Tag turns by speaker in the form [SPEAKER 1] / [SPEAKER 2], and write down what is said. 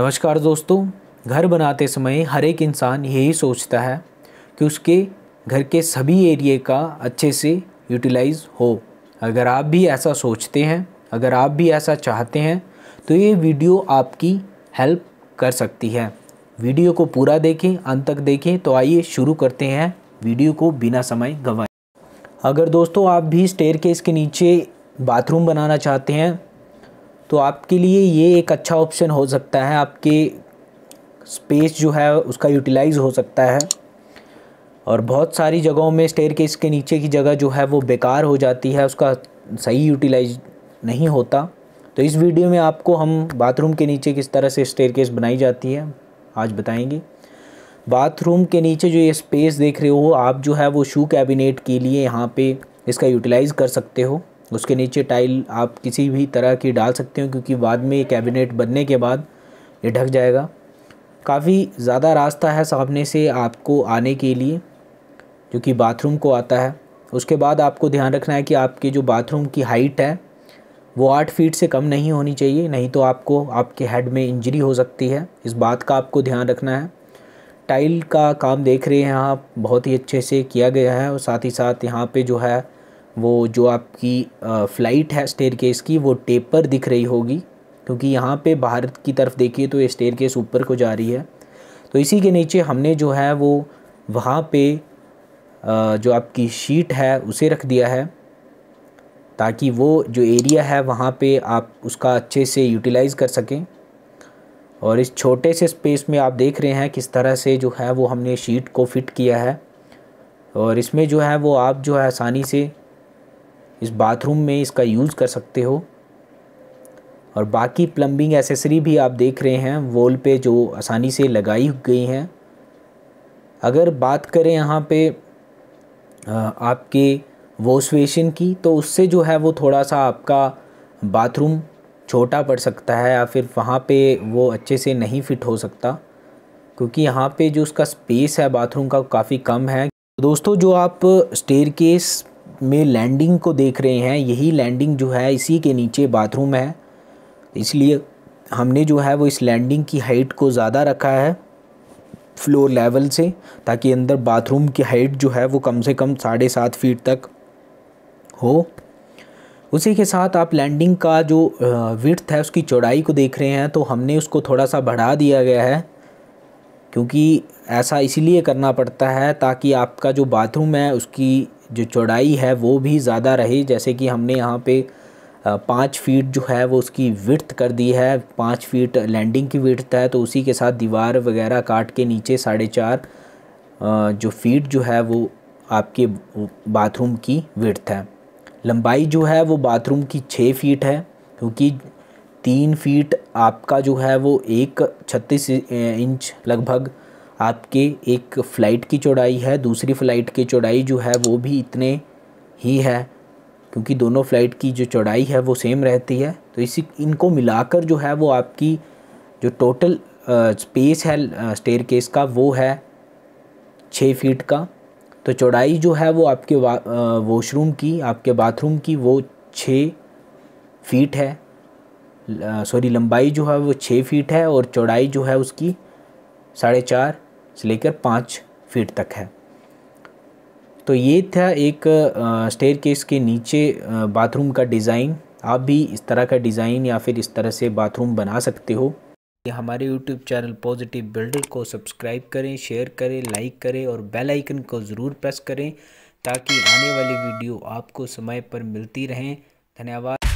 [SPEAKER 1] नमस्कार दोस्तों घर बनाते समय हर एक इंसान यही सोचता है कि उसके घर के सभी एरिए का अच्छे से यूटिलाइज़ हो अगर आप भी ऐसा सोचते हैं अगर आप भी ऐसा चाहते हैं तो ये वीडियो आपकी हेल्प कर सकती है वीडियो को पूरा देखें अंत तक देखें तो आइए शुरू करते हैं वीडियो को बिना समय गंवाए अगर दोस्तों आप भी स्टेयर के नीचे बाथरूम बनाना चाहते हैं तो आपके लिए ये एक अच्छा ऑप्शन हो सकता है आपके स्पेस जो है उसका यूटिलाइज़ हो सकता है और बहुत सारी जगहों में स्टेयर केस के नीचे की जगह जो है वो बेकार हो जाती है उसका सही यूटिलाइज नहीं होता तो इस वीडियो में आपको हम बाथरूम के नीचे किस तरह से स्टेयर केस बनाई जाती है आज बताएंगे बाथरूम के नीचे जो ये स्पेस देख रहे हो आप जो है वो शू कैबिनेट के लिए यहाँ पे इसका यूटिलाइज़ कर सकते हो उसके नीचे टाइल आप किसी भी तरह की डाल सकते हो क्योंकि बाद में ये कैबिनेट बनने के बाद ये ढक जाएगा काफ़ी ज़्यादा रास्ता है सामने से आपको आने के लिए जो कि बाथरूम को आता है उसके बाद आपको ध्यान रखना है कि आपके जो बाथरूम की हाइट है वो आठ फीट से कम नहीं होनी चाहिए नहीं तो आपको आपके हेड में इंजरी हो सकती है इस बात का आपको ध्यान रखना है टाइल का काम देख रहे हैं आप बहुत ही अच्छे से किया गया है और साथ ही साथ यहाँ पे जो है वो जो आपकी फ़्लाइट है स्टेयर केस की वो टेपर दिख रही होगी क्योंकि यहाँ पे भारत की तरफ देखिए तो ये स्टेयर केस ऊपर को जा रही है तो इसी के नीचे हमने जो है वो वहाँ पे जो आपकी शीट है उसे रख दिया है ताकि वो जो एरिया है वहाँ पे आप उसका अच्छे से यूटिलाइज़ कर सकें और इस छोटे से स्पेस में आप देख रहे हैं किस तरह से जो है वो हमने शीट को फिट किया है और इसमें जो है वो आप जो है आसानी से इस बाथरूम में इसका यूज़ कर सकते हो और बाकी प्लम्बिंग एसेसरी भी आप देख रहे हैं वॉल पे जो आसानी से लगाई गई हैं अगर बात करें यहाँ पे आपके वॉशवेशन की तो उससे जो है वो थोड़ा सा आपका बाथरूम छोटा पड़ सकता है या फिर वहाँ पे वो अच्छे से नहीं फिट हो सकता क्योंकि यहाँ पे जो उसका स्पेस है बाथरूम का काफ़ी कम है दोस्तों जो आप स्टेयर केस में लैंडिंग को देख रहे हैं यही लैंडिंग जो है इसी के नीचे बाथरूम है इसलिए हमने जो है वो इस लैंडिंग की हाइट को ज़्यादा रखा है फ्लोर लेवल से ताकि अंदर बाथरूम की हाइट जो है वो कम से कम साढ़े सात फीट तक हो उसी के साथ आप लैंडिंग का जो विर्थ है उसकी चौड़ाई को देख रहे हैं तो हमने उसको थोड़ा सा बढ़ा दिया गया है क्योंकि ऐसा इसीलिए करना पड़ता है ताकि आपका जो बाथरूम है उसकी जो चौड़ाई है वो भी ज़्यादा रही जैसे कि हमने यहाँ पे पाँच फीट जो है वो उसकी विर्थ कर दी है पाँच फीट लैंडिंग की विर्थ है तो उसी के साथ दीवार वगैरह काट के नीचे साढ़े चार जो फीट जो है वो आपके बाथरूम की विर्थ है लंबाई जो है वो बाथरूम की छः फीट है क्योंकि तीन फीट आपका जो है वो एक छत्तीस इंच लगभग आपके एक फ़्लाइट की चौड़ाई है दूसरी फ़्लाइट की चौड़ाई जो है वो भी इतने ही है क्योंकि दोनों फ़्लाइट की जो चौड़ाई है वो सेम रहती है तो इसी इनको मिलाकर जो है वो आपकी जो टोटल स्पेस है स्टेयर केस का वो है छः फीट का तो चौड़ाई जो है वो आपके वॉशरूम की आपके बाथरूम की वो छः फीट है सॉरी लंबाई जो है वो छः फीट है और चौड़ाई जो है उसकी साढ़े चार से लेकर पाँच फीट तक है तो ये था एक स्टेयर केस के नीचे बाथरूम का डिज़ाइन आप भी इस तरह का डिज़ाइन या फिर इस तरह से बाथरूम बना सकते हो हमारे YouTube चैनल पॉजिटिव बिल्डर को सब्सक्राइब करें शेयर करें लाइक करें और बेल आइकन को ज़रूर प्रेस करें ताकि आने वाली वीडियो आपको समय पर मिलती रहें धन्यवाद